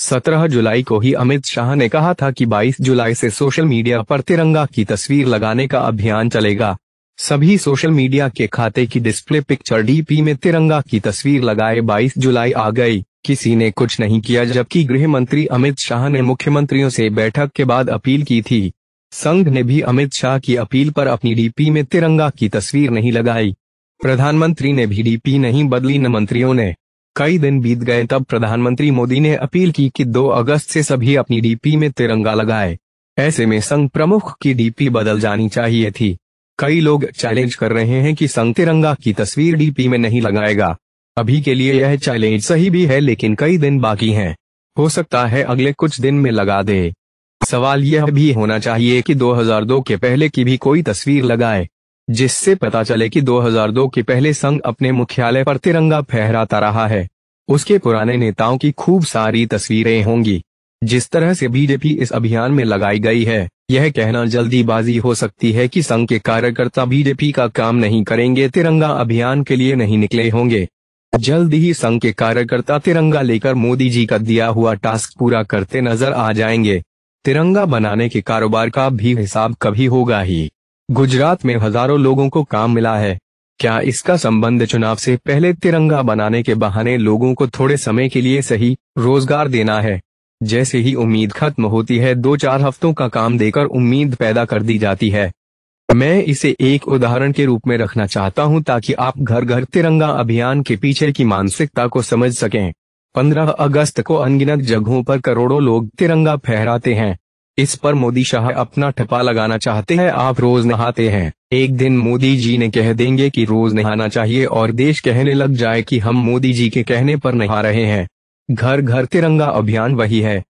17 जुलाई को ही अमित शाह ने कहा था कि 22 जुलाई से सोशल मीडिया पर तिरंगा की तस्वीर लगाने का अभियान चलेगा सभी सोशल मीडिया के खाते की डिस्प्ले पिक्चर डीपी में तिरंगा की तस्वीर लगाए 22 जुलाई आ गई किसी ने कुछ नहीं किया जबकि गृह मंत्री अमित शाह ने मुख्यमंत्रियों से बैठक के बाद अपील की थी संघ ने भी अमित शाह की अपील पर अपनी डीपी में तिरंगा की तस्वीर नहीं लगाई प्रधानमंत्री ने भी डीपी नहीं बदली न मंत्रियों ने कई दिन बीत गए तब प्रधानमंत्री मोदी ने अपील की कि 2 अगस्त से सभी अपनी डीपी में तिरंगा लगाए ऐसे में संघ प्रमुख की डीपी बदल जानी चाहिए थी कई लोग चैलेंज कर रहे हैं कि संघ तिरंगा की तस्वीर डीपी में नहीं लगाएगा अभी के लिए यह चैलेंज सही भी है लेकिन कई दिन बाकी हैं। हो सकता है अगले कुछ दिन में लगा दे सवाल यह भी होना चाहिए कि 2002 के पहले की भी कोई तस्वीर लगाए जिससे पता चले कि 2002 के पहले संघ अपने मुख्यालय पर तिरंगा फहराता रहा है उसके पुराने नेताओं की खूब सारी तस्वीरें होंगी जिस तरह से बीजेपी इस अभियान में लगाई गई है यह कहना जल्दीबाजी हो सकती है कि संघ के कार्यकर्ता बीजेपी का काम नहीं करेंगे तिरंगा अभियान के लिए नहीं निकले होंगे जल्द ही संघ के कार्यकर्ता तिरंगा लेकर मोदी जी का दिया हुआ टास्क पूरा करते नजर आ जाएंगे तिरंगा बनाने के कारोबार का भी हिसाब कभी होगा ही गुजरात में हजारों लोगों को काम मिला है क्या इसका संबंध चुनाव से पहले तिरंगा बनाने के बहाने लोगों को थोड़े समय के लिए सही रोजगार देना है जैसे ही उम्मीद खत्म होती है दो चार हफ्तों का काम देकर उम्मीद पैदा कर दी जाती है मैं इसे एक उदाहरण के रूप में रखना चाहता हूं ताकि आप घर घर तिरंगा अभियान के पीछे की मानसिकता को समझ सकें 15 अगस्त को अनगिनत जगहों पर करोड़ों लोग तिरंगा फहराते हैं इस पर मोदी शाह अपना ठपा लगाना चाहते हैं आप रोज नहाते हैं एक दिन मोदी जी ने कह देंगे कि रोज नहाना चाहिए और देश कहने लग जाए कि हम मोदी जी के कहने पर नहा रहे हैं घर घर तिरंगा अभियान वही है